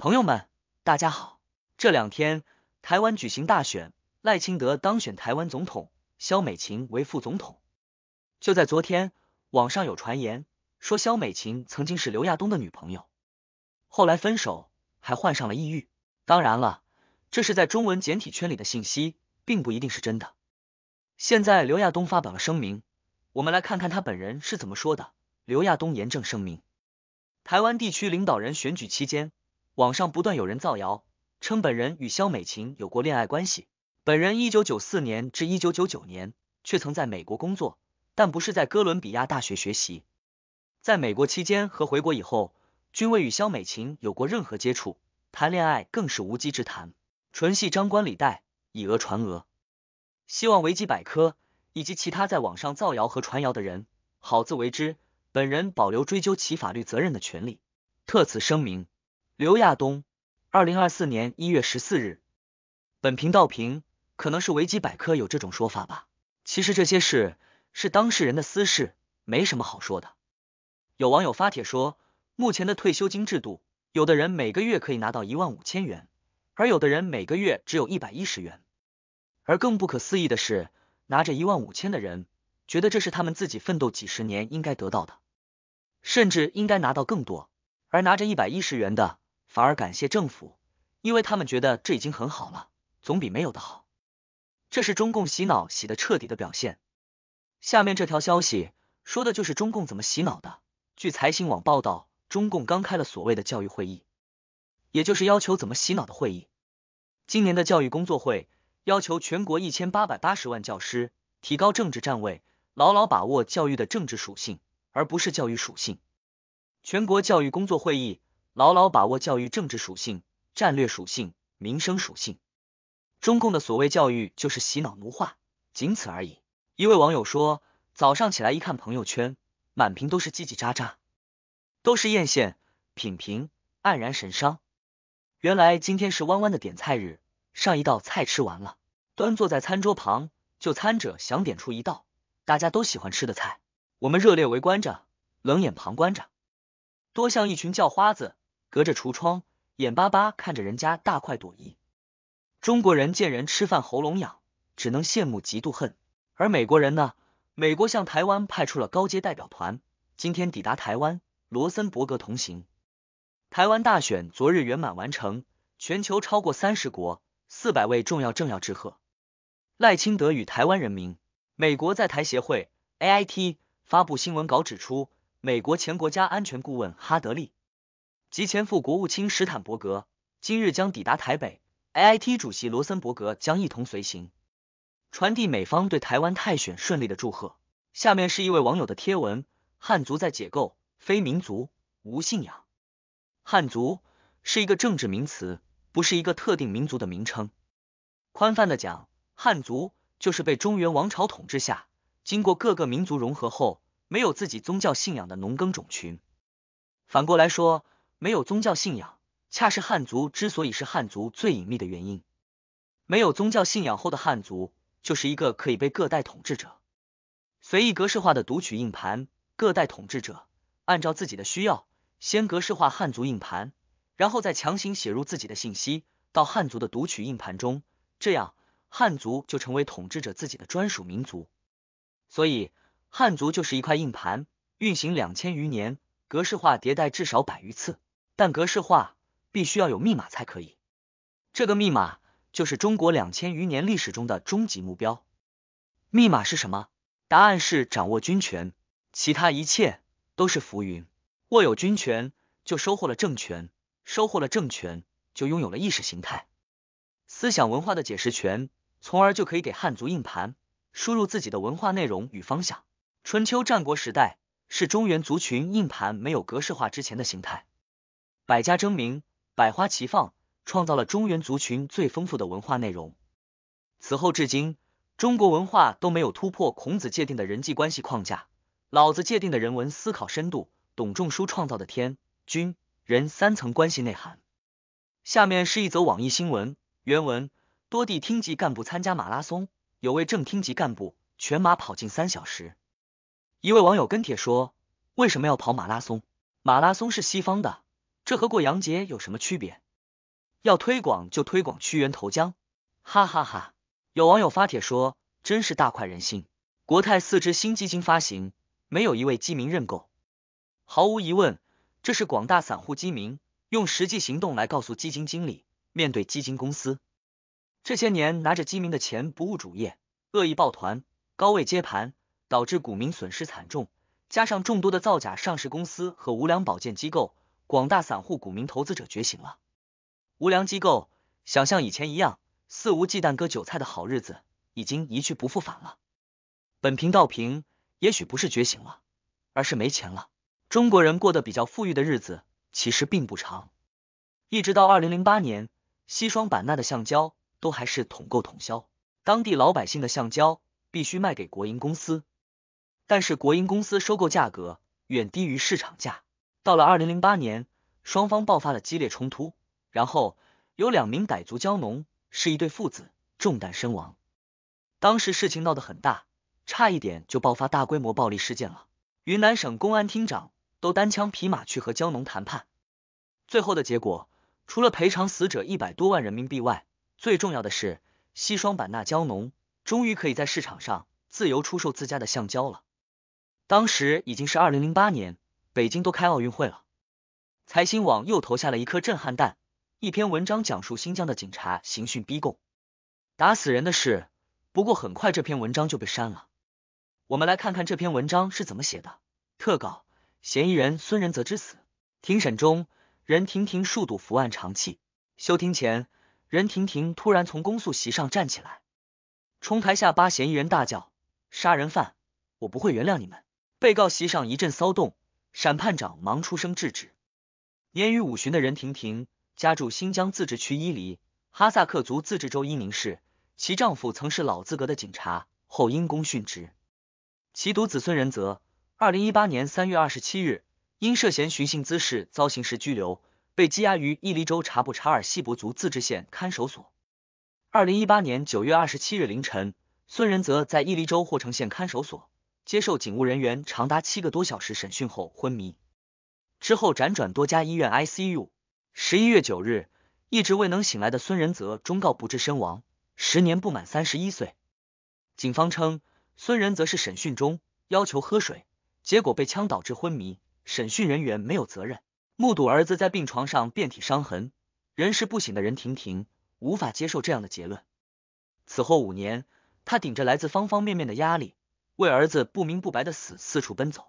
朋友们，大家好！这两天台湾举行大选，赖清德当选台湾总统，萧美琴为副总统。就在昨天，网上有传言说萧美琴曾经是刘亚东的女朋友，后来分手还患上了抑郁。当然了，这是在中文简体圈里的信息，并不一定是真的。现在刘亚东发表了声明，我们来看看他本人是怎么说的。刘亚东严正声明：台湾地区领导人选举期间。网上不断有人造谣称本人与肖美琴有过恋爱关系，本人一九九四年至一九九九年却曾在美国工作，但不是在哥伦比亚大学学习。在美国期间和回国以后，均未与肖美琴有过任何接触，谈恋爱更是无稽之谈，纯系张冠李戴，以讹传讹。希望维基百科以及其他在网上造谣和传谣的人好自为之，本人保留追究其法律责任的权利。特此声明。刘亚东，二零二四年一月十四日，本频道评可能是维基百科有这种说法吧。其实这些事是当事人的私事，没什么好说的。有网友发帖说，目前的退休金制度，有的人每个月可以拿到一万五千元，而有的人每个月只有一百一十元。而更不可思议的是，拿着一万五千的人觉得这是他们自己奋斗几十年应该得到的，甚至应该拿到更多，而拿着一百一十元的。反而感谢政府，因为他们觉得这已经很好了，总比没有的好。这是中共洗脑洗的彻底的表现。下面这条消息说的就是中共怎么洗脑的。据财新网报道，中共刚开了所谓的教育会议，也就是要求怎么洗脑的会议。今年的教育工作会要求全国一千八百八十万教师提高政治站位，牢牢把握教育的政治属性，而不是教育属性。全国教育工作会议。牢牢把握教育政治属性、战略属性、民生属性。中共的所谓教育就是洗脑奴化，仅此而已。一位网友说：“早上起来一看朋友圈，满屏都是叽叽喳喳，都是艳羡、品评、黯然神伤。原来今天是弯弯的点菜日，上一道菜吃完了，端坐在餐桌旁，就餐者想点出一道大家都喜欢吃的菜，我们热烈围观着，冷眼旁观着，多像一群叫花子。”隔着橱窗，眼巴巴看着人家大快朵颐。中国人见人吃饭喉咙痒，只能羡慕嫉妒恨。而美国人呢？美国向台湾派出了高阶代表团，今天抵达台湾，罗森伯格同行。台湾大选昨日圆满完成，全球超过三十国四百位重要政要致贺。赖清德与台湾人民，美国在台协会 AIT 发布新闻稿指出，美国前国家安全顾问哈德利。及前副国务卿史坦伯格今日将抵达台北，AIT 主席罗森伯格将一同随行，传递美方对台湾泰选顺利的祝贺。下面是一位网友的贴文：汉族在解构，非民族，无信仰。汉族是一个政治名词，不是一个特定民族的名称。宽泛的讲，汉族就是被中原王朝统治下，经过各个民族融合后，没有自己宗教信仰的农耕种群。反过来说。没有宗教信仰，恰是汉族之所以是汉族最隐秘的原因。没有宗教信仰后的汉族，就是一个可以被各代统治者随意格式化的读取硬盘。各代统治者按照自己的需要，先格式化汉族硬盘，然后再强行写入自己的信息到汉族的读取硬盘中，这样汉族就成为统治者自己的专属民族。所以，汉族就是一块硬盘，运行两千余年，格式化迭代至少百余次。但格式化必须要有密码才可以，这个密码就是中国两千余年历史中的终极目标。密码是什么？答案是掌握军权，其他一切都是浮云。握有军权，就收获了政权；收获了政权，就拥有了意识形态、思想文化的解释权，从而就可以给汉族硬盘输入自己的文化内容与方向。春秋战国时代是中原族群硬盘没有格式化之前的形态。百家争鸣，百花齐放，创造了中原族群最丰富的文化内容。此后至今，中国文化都没有突破孔子界定的人际关系框架，老子界定的人文思考深度，董仲舒创造的天、君、人三层关系内涵。下面是一则网易新闻原文：多地厅级干部参加马拉松，有位正厅级干部全马跑进三小时。一位网友跟帖说：“为什么要跑马拉松？马拉松是西方的。”这和过洋节有什么区别？要推广就推广屈原投江，哈哈哈！有网友发帖说：“真是大快人心！”国泰四只新基金发行，没有一位基民认购。毫无疑问，这是广大散户基民用实际行动来告诉基金经理：面对基金公司，这些年拿着基民的钱不务主业，恶意抱团、高位接盘，导致股民损失惨重，加上众多的造假上市公司和无良保荐机构。广大散户股民投资者觉醒了，无良机构想像以前一样肆无忌惮割韭菜的好日子已经一去不复返了。本频道评也许不是觉醒了，而是没钱了。中国人过得比较富裕的日子其实并不长，一直到二零零八年，西双版纳的橡胶都还是统购统销，当地老百姓的橡胶必须卖给国营公司，但是国营公司收购价格远低于市场价。到了二零零八年，双方爆发了激烈冲突，然后有两名傣族蕉农是一对父子中弹身亡。当时事情闹得很大，差一点就爆发大规模暴力事件了。云南省公安厅长都单枪匹马去和蕉农谈判。最后的结果，除了赔偿死者一百多万人民币外，最重要的是西双版纳蕉农终于可以在市场上自由出售自家的橡胶了。当时已经是二零零八年。北京都开奥运会了，财新网又投下了一颗震撼弹。一篇文章讲述新疆的警察刑讯逼供、打死人的事。不过很快这篇文章就被删了。我们来看看这篇文章是怎么写的。特稿：嫌疑人孙仁泽之死。庭审中，任婷婷数度伏案长泣。休庭前，任婷婷突然从公诉席上站起来，冲台下八嫌疑人大叫：“杀人犯，我不会原谅你们！”被告席上一阵骚动。审判长忙出声制止。年逾五旬的任婷婷家住新疆自治区伊犁哈萨克族自治州伊宁市，其丈夫曾是老资格的警察，后因公殉职。其独子孙仁泽，二零一八年三月二十七日因涉嫌寻衅滋事遭刑事拘留，被羁押于伊犁州察布查尔锡伯族自治县看守所。二零一八年九月二十七日凌晨，孙仁泽在伊犁州霍城县看守所。接受警务人员长达七个多小时审讯后昏迷，之后辗转多家医院 ICU。十一月九日，一直未能醒来的孙仁泽终告不治身亡，时年不满三十一岁。警方称，孙仁则是审讯中要求喝水，结果被呛导致昏迷。审讯人员没有责任。目睹儿子在病床上遍体伤痕、人事不省的任婷婷无法接受这样的结论。此后五年，他顶着来自方方面面的压力。为儿子不明不白的死四处奔走，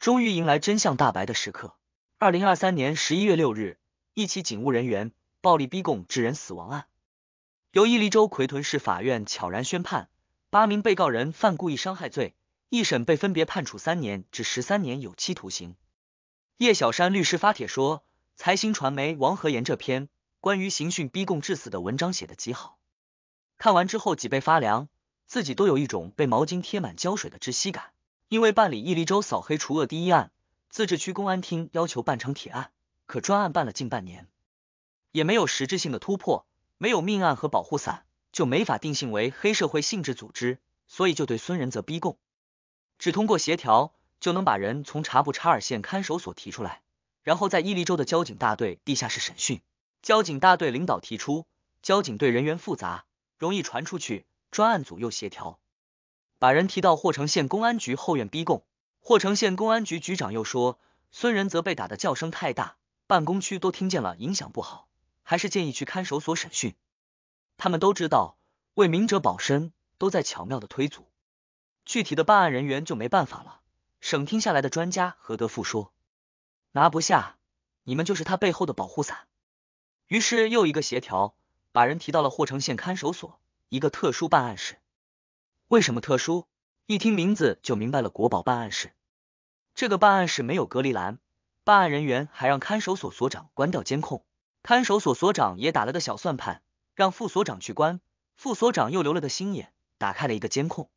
终于迎来真相大白的时刻。二零二三年十一月六日，一起警务人员暴力逼供致人死亡案，由伊犁州奎屯市法院悄然宣判，八名被告人犯故意伤害罪，一审被分别判处三年至十三年有期徒刑。叶小山律师发帖说：“财新传媒王和言这篇关于刑讯逼供致死的文章写得极好，看完之后脊背发凉。”自己都有一种被毛巾贴满胶水的窒息感，因为办理伊犁州扫黑除恶第一案，自治区公安厅要求办成铁案，可专案办了近半年，也没有实质性的突破，没有命案和保护伞，就没法定性为黑社会性质组织，所以就对孙仁泽逼供，只通过协调就能把人从察布查尔县看守所提出来，然后在伊犁州的交警大队地下室审讯，交警大队领导提出，交警队人员复杂，容易传出去。专案组又协调，把人提到霍城县公安局后院逼供。霍城县公安局局长又说，孙仁泽被打的叫声太大，办公区都听见了，影响不好，还是建议去看守所审讯。他们都知道，为明哲保身，都在巧妙的推阻。具体的办案人员就没办法了。省厅下来的专家何德富说，拿不下，你们就是他背后的保护伞。于是又一个协调，把人提到了霍城县看守所。一个特殊办案室，为什么特殊？一听名字就明白了，国宝办案室。这个办案室没有隔离栏，办案人员还让看守所所长关掉监控，看守所所长也打了个小算盘，让副所长去关，副所长又留了个心眼，打开了一个监控。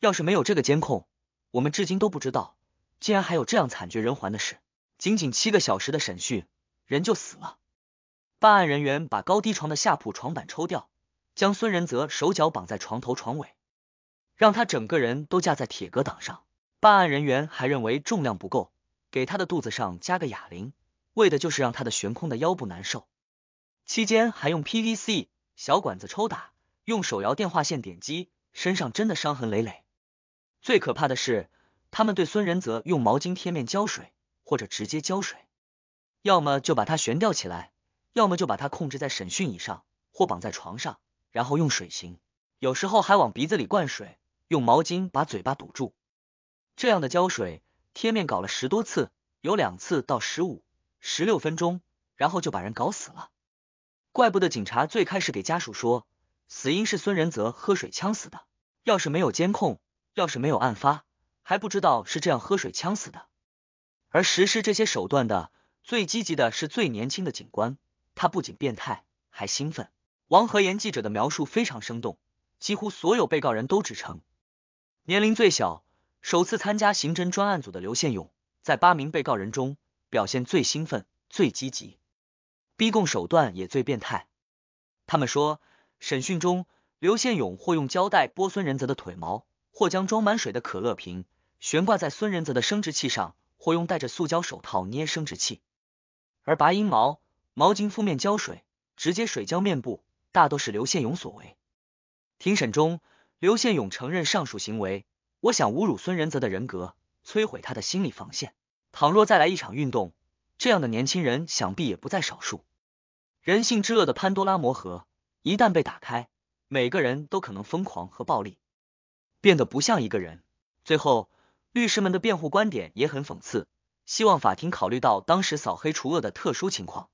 要是没有这个监控，我们至今都不知道，竟然还有这样惨绝人寰的事。仅仅七个小时的审讯，人就死了。办案人员把高低床的下铺床板抽掉。将孙仁泽手脚绑在床头床尾，让他整个人都架在铁格挡上。办案人员还认为重量不够，给他的肚子上加个哑铃，为的就是让他的悬空的腰部难受。期间还用 PVC 小管子抽打，用手摇电话线点击，身上真的伤痕累累。最可怕的是，他们对孙仁泽用毛巾贴面浇水，或者直接浇水，要么就把他悬吊起来，要么就把他控制在审讯椅上或绑在床上。然后用水行，有时候还往鼻子里灌水，用毛巾把嘴巴堵住。这样的胶水贴面搞了十多次，有两次到十五、十六分钟，然后就把人搞死了。怪不得警察最开始给家属说，死因是孙仁泽喝水呛死的。要是没有监控，要是没有案发，还不知道是这样喝水呛死的。而实施这些手段的最积极的是最年轻的警官，他不仅变态，还兴奋。王和岩记者的描述非常生动，几乎所有被告人都指称，年龄最小、首次参加刑侦专案组的刘献勇，在八名被告人中表现最兴奋、最积极，逼供手段也最变态。他们说，审讯中，刘献勇或用胶带剥孙仁泽的腿毛，或将装满水的可乐瓶悬挂在孙仁泽的生殖器上，或用戴着塑胶手套捏生殖器，而拔阴毛、毛巾敷面、胶水直接水浇面部。大都是刘宪勇所为。庭审中，刘宪勇承认上述行为。我想侮辱孙仁泽的人格，摧毁他的心理防线。倘若再来一场运动，这样的年轻人想必也不在少数。人性之恶的潘多拉魔盒一旦被打开，每个人都可能疯狂和暴力，变得不像一个人。最后，律师们的辩护观点也很讽刺，希望法庭考虑到当时扫黑除恶的特殊情况，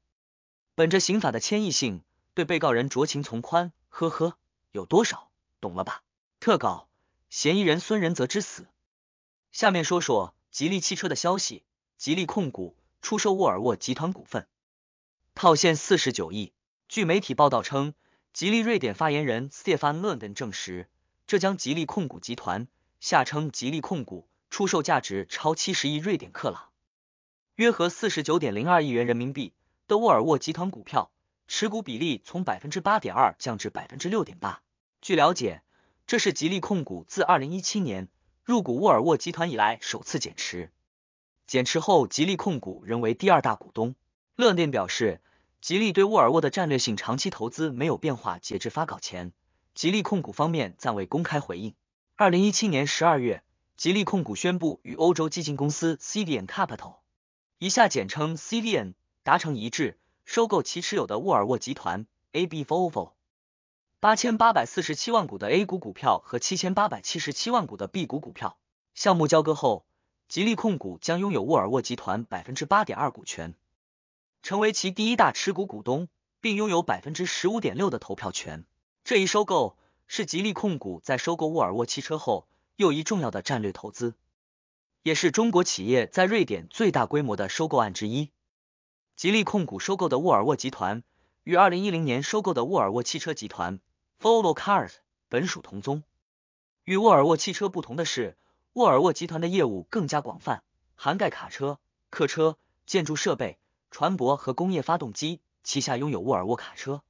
本着刑法的迁移性。对被告人酌情从宽，呵呵，有多少懂了吧？特稿：嫌疑人孙仁泽之死。下面说说吉利汽车的消息。吉利控股出售沃尔沃集团股份，套现四十九亿。据媒体报道称，吉利瑞典发言人 Stefan Lundon 证实，浙江吉利控股集团（下称吉利控股）出售价值超七十亿瑞典克朗，约合四十九点零二亿元人民币的沃尔沃集团股票。持股比例从百分之八点二降至百分之六点八。据了解，这是吉利控股自二零一七年入股沃尔沃集团以来首次减持。减持后，吉利控股仍为第二大股东。乐电表示，吉利对沃尔沃的战略性长期投资没有变化。截至发稿前，吉利控股方面暂未公开回应。二零一七年十二月，吉利控股宣布与欧洲基金公司 C D N Capital（ 以下简称 C D N） 达成一致。收购其持有的沃尔沃集团 （AB Volvo） 八千八百四十七万股的 A 股股票和七千八百七十七万股的 B 股股票。项目交割后，吉利控股将拥有沃尔沃集团百分之八点二股权，成为其第一大持股股东，并拥有百分之十五点六的投票权。这一收购是吉利控股在收购沃尔沃汽车后又一重要的战略投资，也是中国企业在瑞典最大规模的收购案之一。吉利控股收购的沃尔沃集团与二零一零年收购的沃尔沃汽车集团 （Volvo Cars） 本属同宗。与沃尔沃汽车不同的是，沃尔沃集团的业务更加广泛，涵盖卡车、客车、建筑设备、船舶和工业发动机。旗下拥有沃尔沃卡车、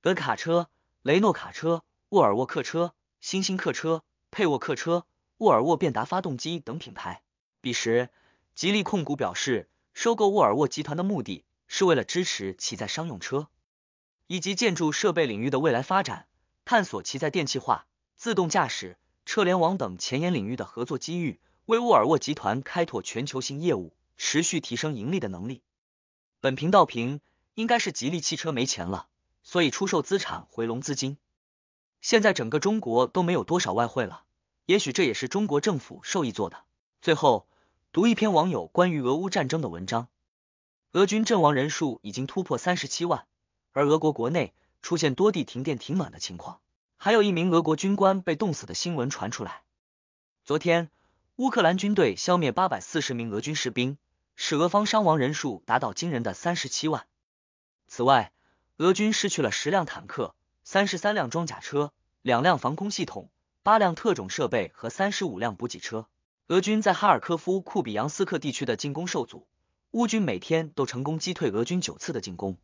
德卡车、雷诺卡车、沃尔沃客车、新兴客车、佩沃客车、沃尔沃便达发动机等品牌。彼时，吉利控股表示。收购沃尔沃集团的目的是为了支持其在商用车以及建筑设备领域的未来发展，探索其在电气化、自动驾驶、车联网等前沿领域的合作机遇，为沃尔沃集团开拓全球性业务，持续提升盈利的能力。本频道评应该是吉利汽车没钱了，所以出售资产回笼资金。现在整个中国都没有多少外汇了，也许这也是中国政府授意做的。最后。读一篇网友关于俄乌战争的文章，俄军阵亡人数已经突破三十七万，而俄国国内出现多地停电停暖的情况，还有一名俄国军官被冻死的新闻传出来。昨天，乌克兰军队消灭八百四十名俄军士兵，使俄方伤亡人数达到惊人的三十七万。此外，俄军失去了十辆坦克、三十三辆装甲车、两辆防空系统、八辆特种设备和三十五辆补给车。俄军在哈尔科夫库比扬斯克地区的进攻受阻，乌军每天都成功击退俄军九次的进攻。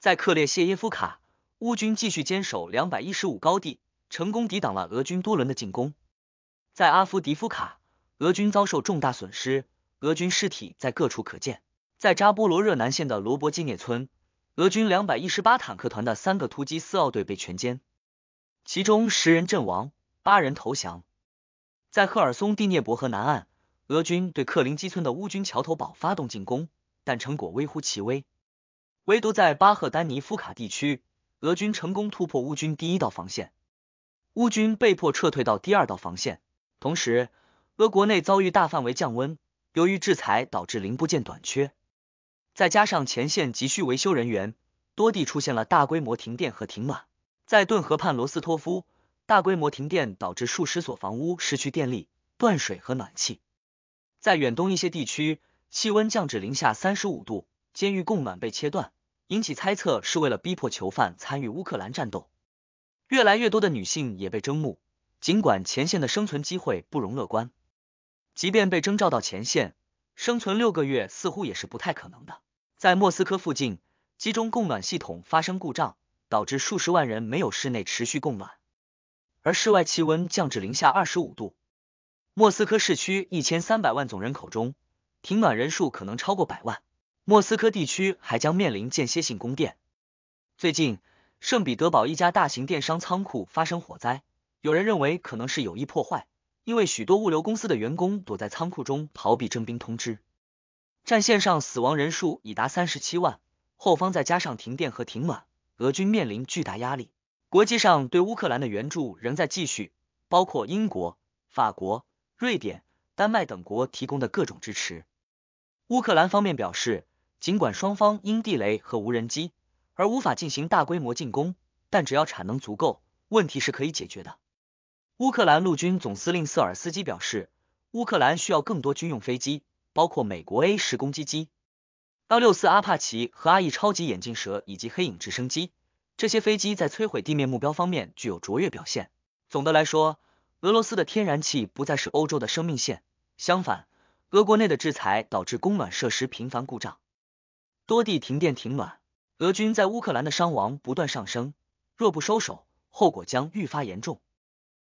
在克列谢耶夫卡，乌军继续坚守两百一十五高地，成功抵挡了俄军多轮的进攻。在阿夫迪夫卡，俄军遭受重大损失，俄军尸体在各处可见。在扎波罗热南线的罗伯基涅村，俄军两百一十八坦克团的三个突击四奥队被全歼，其中十人阵亡，八人投降。在赫尔松蒂涅伯河南岸，俄军对克林基村的乌军桥头堡发动进攻，但成果微乎其微。唯独在巴赫丹尼夫卡地区，俄军成功突破乌军第一道防线，乌军被迫撤退到第二道防线。同时，俄国内遭遇大范围降温，由于制裁导致零部件短缺，再加上前线急需维修人员，多地出现了大规模停电和停满。在顿河畔罗斯托夫。大规模停电导致数十所房屋失去电力、断水和暖气。在远东一些地区，气温降至零下三十五度，监狱供暖被切断，引起猜测是为了逼迫囚犯参与乌克兰战斗。越来越多的女性也被征募，尽管前线的生存机会不容乐观。即便被征召到前线，生存六个月似乎也是不太可能的。在莫斯科附近，集中供暖系统发生故障，导致数十万人没有室内持续供暖。而室外气温降至零下二十五度。莫斯科市区一千三百万总人口中，停暖人数可能超过百万。莫斯科地区还将面临间歇性供电。最近，圣彼得堡一家大型电商仓库发生火灾，有人认为可能是有意破坏，因为许多物流公司的员工躲在仓库中逃避征兵通知。战线上死亡人数已达三十七万，后方再加上停电和停暖，俄军面临巨大压力。国际上对乌克兰的援助仍在继续，包括英国、法国、瑞典、丹麦等国提供的各种支持。乌克兰方面表示，尽管双方因地雷和无人机而无法进行大规模进攻，但只要产能足够，问题是可以解决的。乌克兰陆军总司令瑟尔斯基表示，乌克兰需要更多军用飞机，包括美国 A 十攻击机、幺六四阿帕奇和阿 E 超级眼镜蛇以及黑影直升机。这些飞机在摧毁地面目标方面具有卓越表现。总的来说，俄罗斯的天然气不再是欧洲的生命线。相反，俄国内的制裁导致供暖设施频繁故障，多地停电停暖。俄军在乌克兰的伤亡不断上升，若不收手，后果将愈发严重。